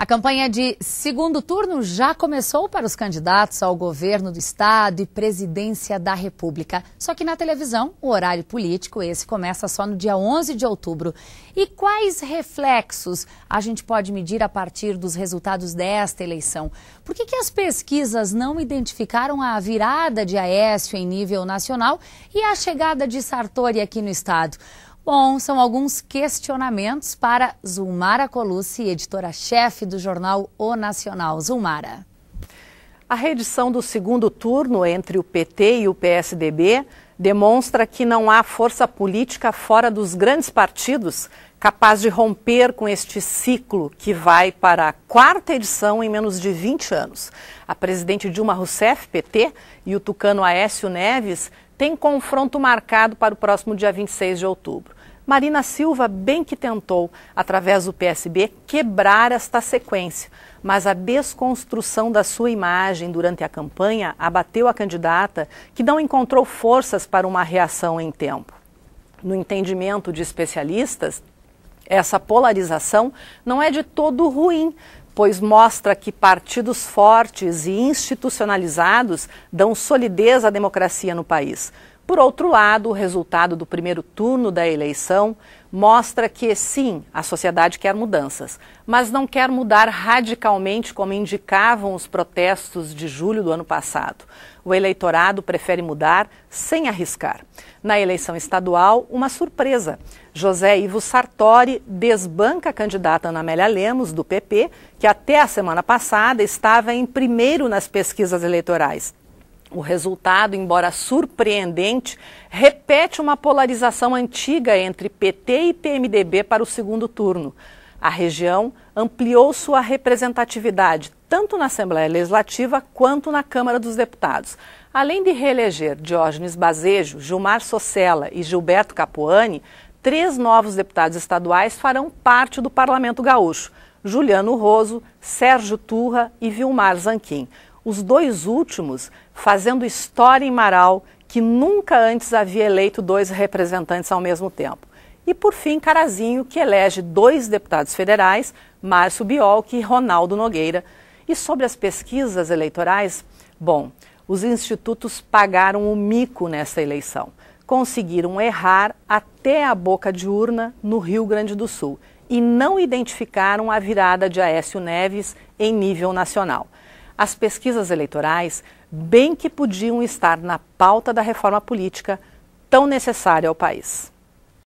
A campanha de segundo turno já começou para os candidatos ao governo do estado e presidência da República. Só que na televisão, o horário político esse começa só no dia 11 de outubro. E quais reflexos a gente pode medir a partir dos resultados desta eleição? Por que, que as pesquisas não identificaram a virada de Aécio em nível nacional e a chegada de Sartori aqui no estado? Bom, são alguns questionamentos para Zulmara Colucci, editora-chefe do jornal O Nacional. Zulmara. A reedição do segundo turno entre o PT e o PSDB demonstra que não há força política fora dos grandes partidos capaz de romper com este ciclo que vai para a quarta edição em menos de 20 anos. A presidente Dilma Rousseff, PT, e o tucano Aécio Neves tem confronto marcado para o próximo dia 26 de outubro. Marina Silva bem que tentou, através do PSB, quebrar esta sequência, mas a desconstrução da sua imagem durante a campanha abateu a candidata, que não encontrou forças para uma reação em tempo. No entendimento de especialistas, essa polarização não é de todo ruim, pois mostra que partidos fortes e institucionalizados dão solidez à democracia no país. Por outro lado, o resultado do primeiro turno da eleição mostra que, sim, a sociedade quer mudanças, mas não quer mudar radicalmente como indicavam os protestos de julho do ano passado. O eleitorado prefere mudar sem arriscar. Na eleição estadual, uma surpresa. José Ivo Sartori desbanca a candidata Ana Amélia Lemos, do PP, que até a semana passada estava em primeiro nas pesquisas eleitorais. O resultado, embora surpreendente, repete uma polarização antiga entre PT e PMDB para o segundo turno. A região ampliou sua representatividade, tanto na Assembleia Legislativa quanto na Câmara dos Deputados. Além de reeleger Diógenes Bazejo, Gilmar Socella e Gilberto Capuani, três novos deputados estaduais farão parte do Parlamento Gaúcho: Juliano Roso, Sérgio Turra e Vilmar Zanquim os dois últimos fazendo história em Marau, que nunca antes havia eleito dois representantes ao mesmo tempo. E por fim, Carazinho, que elege dois deputados federais, Márcio Biolk e Ronaldo Nogueira. E sobre as pesquisas eleitorais, bom, os institutos pagaram o mico nessa eleição. Conseguiram errar até a boca de urna no Rio Grande do Sul e não identificaram a virada de Aécio Neves em nível nacional. As pesquisas eleitorais bem que podiam estar na pauta da reforma política tão necessária ao país.